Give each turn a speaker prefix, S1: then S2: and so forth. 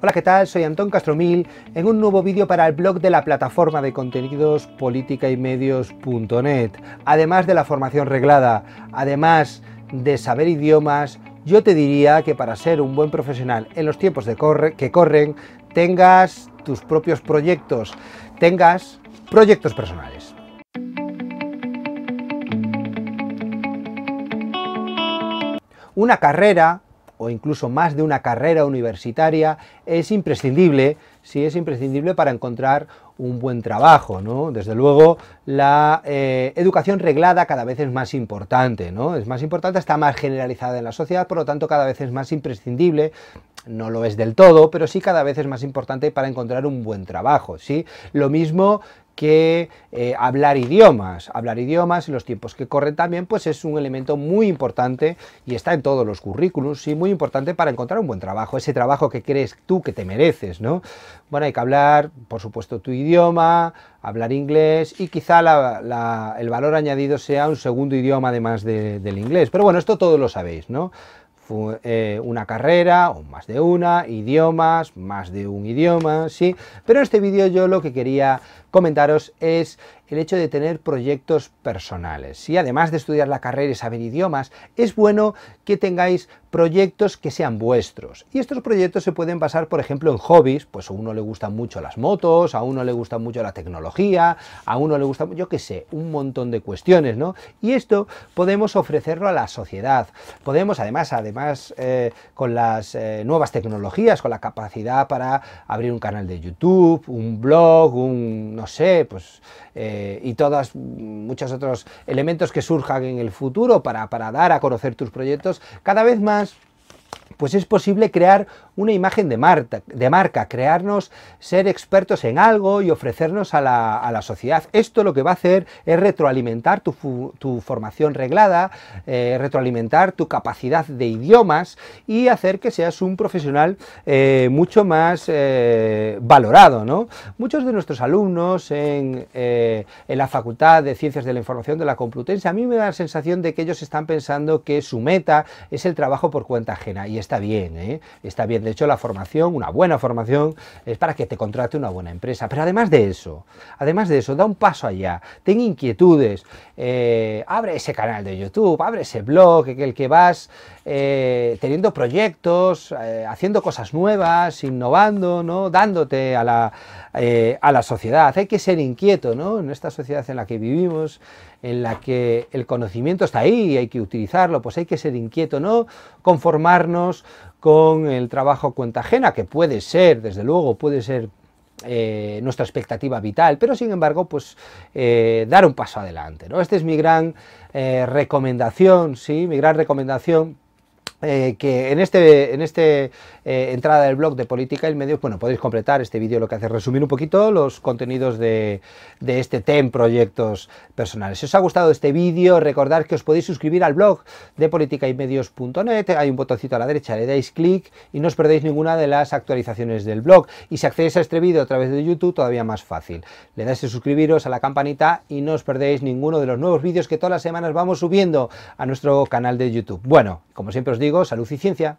S1: Hola, ¿qué tal? Soy Antón Castromil en un nuevo vídeo para el blog de la plataforma de contenidos política y medios.net. Además de la formación reglada, además de saber idiomas, yo te diría que para ser un buen profesional en los tiempos que corren, tengas tus propios proyectos, tengas proyectos personales. Una carrera o incluso más de una carrera universitaria es imprescindible, sí es imprescindible para encontrar un buen trabajo, ¿no? Desde luego la eh, educación reglada cada vez es más importante, ¿no? Es más importante, está más generalizada en la sociedad, por lo tanto cada vez es más imprescindible no lo es del todo, pero sí cada vez es más importante para encontrar un buen trabajo, ¿sí? Lo mismo que eh, hablar idiomas. Hablar idiomas en los tiempos que corren también, pues es un elemento muy importante y está en todos los currículums y muy importante para encontrar un buen trabajo, ese trabajo que crees tú que te mereces, ¿no? Bueno, hay que hablar, por supuesto, tu idioma, hablar inglés y quizá el valor añadido sea un segundo idioma además del inglés. Pero bueno, esto todos lo sabéis, ¿no? Eh, una carrera o más de una, idiomas, más de un idioma, sí. Pero en este vídeo yo lo que quería comentaros es el hecho de tener proyectos personales. Y además de estudiar la carrera y saber idiomas, es bueno que tengáis proyectos que sean vuestros. Y estos proyectos se pueden basar, por ejemplo, en hobbies, pues a uno le gustan mucho las motos, a uno le gusta mucho la tecnología, a uno le gusta, yo qué sé, un montón de cuestiones, ¿no? Y esto podemos ofrecerlo a la sociedad. Podemos, además, además, eh, con las eh, nuevas tecnologías, con la capacidad para abrir un canal de YouTube, un blog, un, no sé, pues... Eh, eh, y todos muchos otros elementos que surjan en el futuro para, para dar a conocer tus proyectos, cada vez más pues es posible crear una imagen de, marca, crearnos ser expertos en algo y ofrecernos a la, sociedad. Esto lo que va a hacer es retroalimentar tu, formación reglada, eh, retroalimentar tu capacidad de idiomas y hacer que seas un profesional eh, mucho más eh, valorado. Muchos de nuestros alumnos en, la Facultad de Ciencias de la Información de la Complutense, a mí me da la sensación de que ellos están pensando que su meta es el trabajo por cuenta ajena y está bien, ¿eh? está bien. De hecho, la formación, una buena formación, es para que te contrate una buena empresa. Pero además de eso, además de eso, da un paso allá, ten inquietudes, eh, abre ese canal de YouTube, abre ese blog, el que vas eh, teniendo proyectos, eh, haciendo cosas nuevas, innovando, ¿no? dándote eh, a la, sociedad. Hay que ser inquieto ¿no? en esta sociedad en la que vivimos, en la que el conocimiento está ahí y hay que utilizarlo, pues hay que ser inquieto, no conformarnos con el trabajo cuenta ajena, que puede ser, desde luego, puede ser nuestra expectativa vital, pero sin embargo, pues dar un paso adelante. ¿no? Esta es mi gran recomendación, ¿sí? mi gran recomendación eh, que en este en este eh, entrada del blog de política y medios bueno podéis completar este vídeo lo que hace resumir un poquito los contenidos de, de este TEM proyectos personales si os ha gustado este vídeo recordad que os podéis suscribir al blog de política y medios.net hay un botoncito a la derecha le dais clic y no os perdéis ninguna de las actualizaciones del blog y si accedéis a este vídeo a través de YouTube todavía más fácil le dais a suscribiros a la campanita y no os perdéis ninguno de los nuevos vídeos que todas las semanas vamos subiendo a nuestro canal de YouTube bueno como siempre os digo Salud y Ciencia.